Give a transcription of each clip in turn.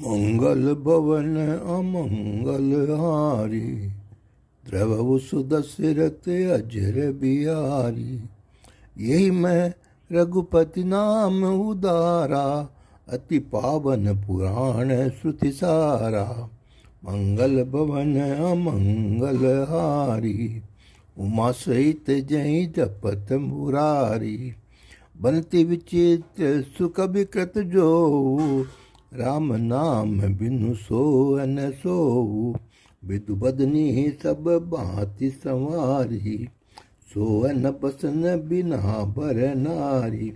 मंगल भवन अमंगल हारी द्रव सुदशरथ अजर बिहारी यही मैं रघुपति नाम उदारा अति पावन पुराण श्रुति सारा मंगल भवन अमंगल हारी उमा सहित जय जपत मुरारी बनती विचित्र सुख विकृत जो राम नाम बिनु सो अन सो बिदु बदनी सब भांति संवारी सोअन बसन बिना भर नारी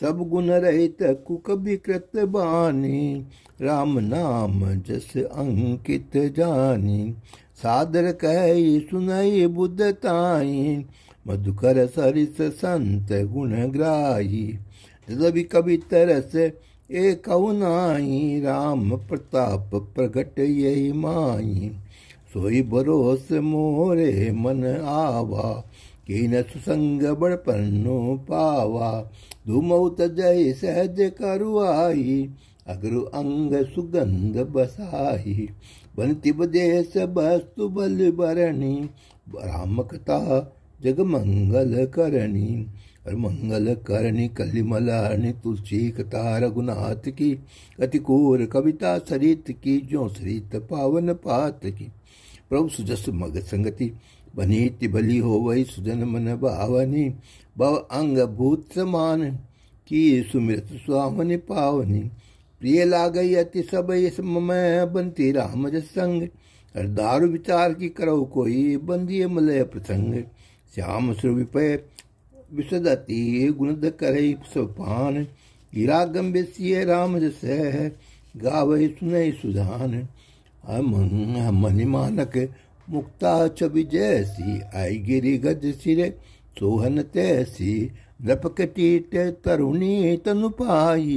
सब गुण रहित कुक विकृत बानी राम नाम जस अंकित जानी सादर कही सुनई बुद्ध ताई मधुकर सरिस संत गुण ग्राही जब कवि तरस एक राम प्रताप प्रगट यही माई सोई भरोस मोरे मन आवा कि न सुसंग बड़पन्नो पावा धूमऊत जय सहज करुआई अग्रु अंग सुगंध बसाही बनति बदेश बस्तु बल बरणी रामकथा मंगल करणी और मंगल करणी कलिमलानी तुलसी कथा रघुनाथ की कतिकोर कविता सरित की जो सरित पावन पात की प्रभु सुजस मग संगति बनीति बलि हो वही सुजन मन भावनी भव अंग भूत समान की सुमृत स्वामनि पावनी प्रिय लागई अति सब ममय बंती राम जस संग और दारु विचार की करो कोई बंदी मलय प्रसंग श्याम सुरपय विशदति गिरा सोपान राम जस गाव सुन सुधान मणिमानक मुक्ता च विजयसी आई गिरी गज सिरे सोहन तैसी लपकटी ते तरुणी पाई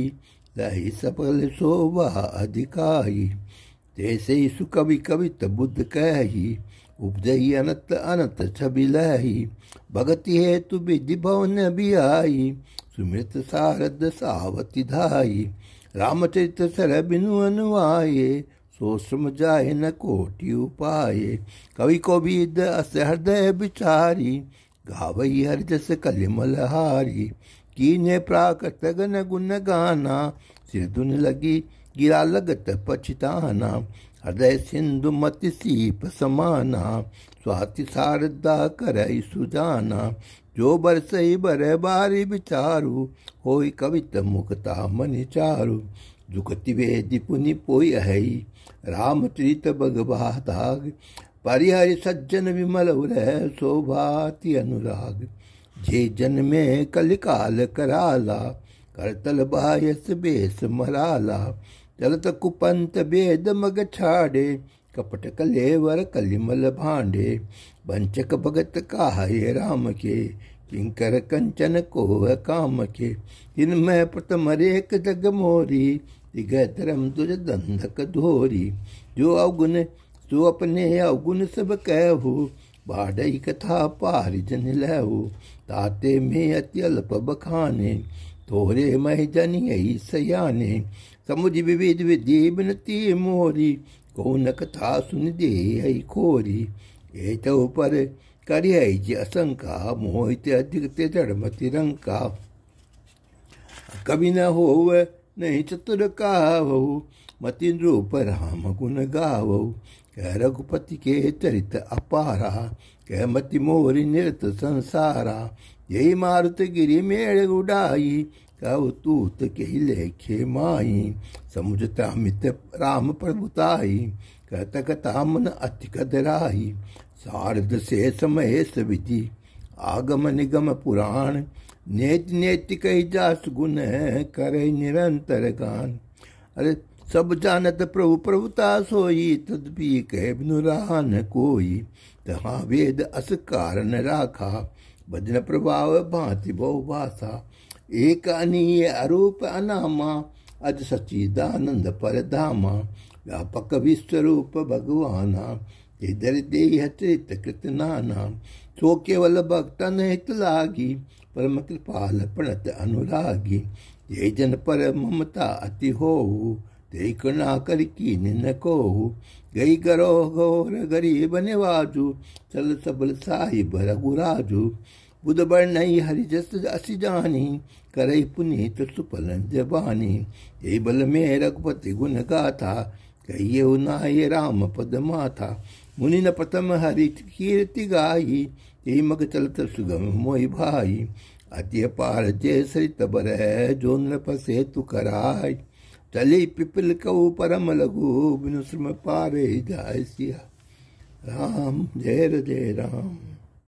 लही सफल शोभा अधिकाई तैसे सुकवि कवित बुद्ध कही उपजई अनंत अनंत छवि लही भगति हेतु तु विधि भवन बिहाई सुमृत सारद सावति धाई रामचरित सर बिनु अनुआये सो श्रम न कोटि उपाये कवि को अस हृदय बिचारी गावई हर जस कलिमलहारी कीने प्राकृत गन गुन गाना सिर लगी गिरा लगत पछताना हृदय सिंधु मति सीप समाना स्वाति शारदा कर सुजाना जो बरसई बर बारी विचारु हो कवित मुखता मन चारु जुगति वेदि पुनि पोय है राम चरित भगवाग परिहरि सज्जन विमल उरह शोभाति अनुराग जे जन में कलिकाल कराला करतल बायस बेस मराला चलत कुपंत वेद मग छाड़े कपट कलेवर कलिमल भांडे वंचक भगत काहे राम के किंकर कंचन को काम के इनमें प्रथम रेक जग मोरी तिगतरम तुझ दंधक धोरी जो अवगुण जो अपने अवगुण सब कहू बाढ़ कथा पारिजन लहू ताते में अत्यल्प बखाने तोरे मह सयाने समुझ विविध विधि बिनती मोरी को न कथा सुन दे खोरी ए तो पर करियई जे असंका मोहित अधिक ते धर्म तिरंका कभी न हो नहीं चतुर का बहु मति राम रामगुण गाव कह रघुपति के चरित अपारा कह मति मोरी नृत संसारा यही मारुत गिरी मेड़ उड़ाई कहो तूत के लेखे माई समुझता मित राम प्रभुताई कहत कथा मन अति कदराई शारद शेष महेश विधि आगम निगम पुराण नेत नेत कही जास गुण है करे निरंतर गान अरे सब जानत प्रभु प्रभुता सोई तदपी भी कह बिनु न कोई तहाँ वेद अस कारण राखा भजन प्रभाव भांति बहु एक अनीय अरूप अनामा अज सचिदानंद पर धामा व्यापक विश्वरूप भगवाना इधर देह चरित कृत नाना तो केवल भक्तन हित लागी परम कृपाल प्रणत अनुरागी ये जन पर ममता अति होऊ देख कर की निन को गई करो घोर गरीब निवाजू चल सबल साहिब रघुराजू बुध बढ़ नहीं हरि जस असि जानी करे पुनीत सुपल जबानी यही बल में रघुपति गुण गाथा कहिए नाये राम पद माथा मुनि न प्रथम हरि कीर्ति गाई ये मग चलत सुगम मोहि भाई अति पार जय सरित बर जो न फसे तु कराई तले पिपल कऊ परम लघु बिनु श्रम पारे जाय राम जय जय राम